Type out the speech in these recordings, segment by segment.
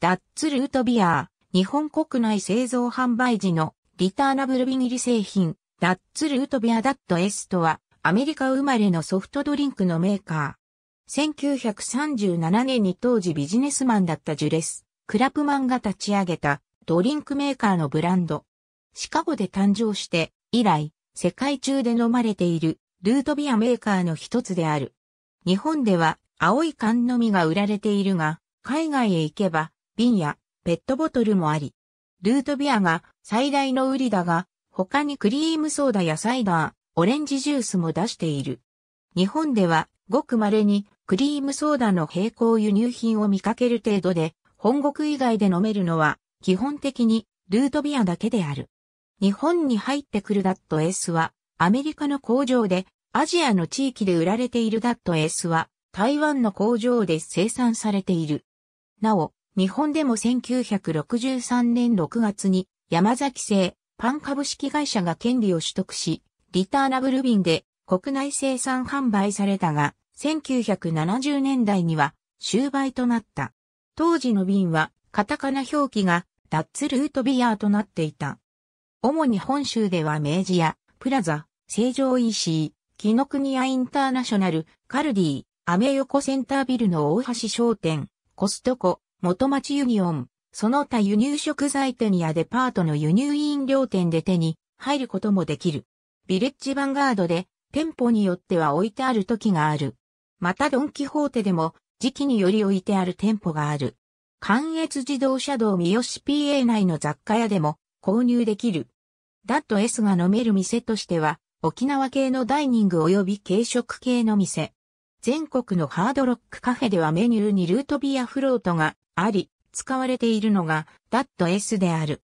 ダッツルートビアー、日本国内製造販売時のリターナブルビギリ製品、ダッツルートビアダットエスとは、アメリカ生まれのソフトドリンクのメーカー。1937年に当時ビジネスマンだったジュレス、クラプマンが立ち上げたドリンクメーカーのブランド。シカゴで誕生して、以来、世界中で飲まれているルートビアメーカーの一つである。日本では青い缶のみが売られているが、海外へ行けば瓶やペットボトルもあり、ルートビアが最大の売りだが、他にクリームソーダやサイダー、オレンジジュースも出している。日本ではごく稀にクリームソーダの並行輸入品を見かける程度で、本国以外で飲めるのは基本的にルートビアだけである。日本に入ってくるダット S はアメリカの工場でアジアの地域で売られているダット S は台湾の工場で生産されている。なお、日本でも1963年6月に山崎製パン株式会社が権利を取得し、リターナブル便で国内生産販売されたが、1970年代には終売となった。当時の瓶はカタカナ表記がダッツルートビアーとなっていた。主に本州では明治屋、プラザ、成城 EC、木の国屋インターナショナル、カルディ、アメ横センタービルの大橋商店、コストコ、元町ユニオン、その他輸入食材店やデパートの輸入飲料店で手に入ることもできる。ビレッジヴァンガードで店舗によっては置いてある時がある。またドンキホーテでも時期により置いてある店舗がある。関越自動車道三好 PA 内の雑貨屋でも購入できる。ダット S が飲める店としては沖縄系のダイニング及び軽食系の店。全国のハードロックカフェではメニューにルートビアフロートがあり、使われているのがダット s である。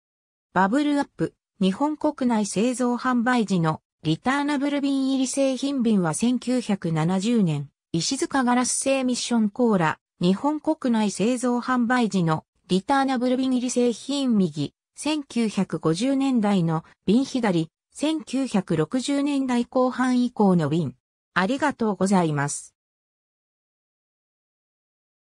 バブルアップ、日本国内製造販売時のリターナブル瓶入り製品瓶は1970年、石塚ガラス製ミッションコーラ、日本国内製造販売時のリターナブル瓶入り製品右、1950年代の瓶左、1960年代後半以降の瓶。ありがとうございます。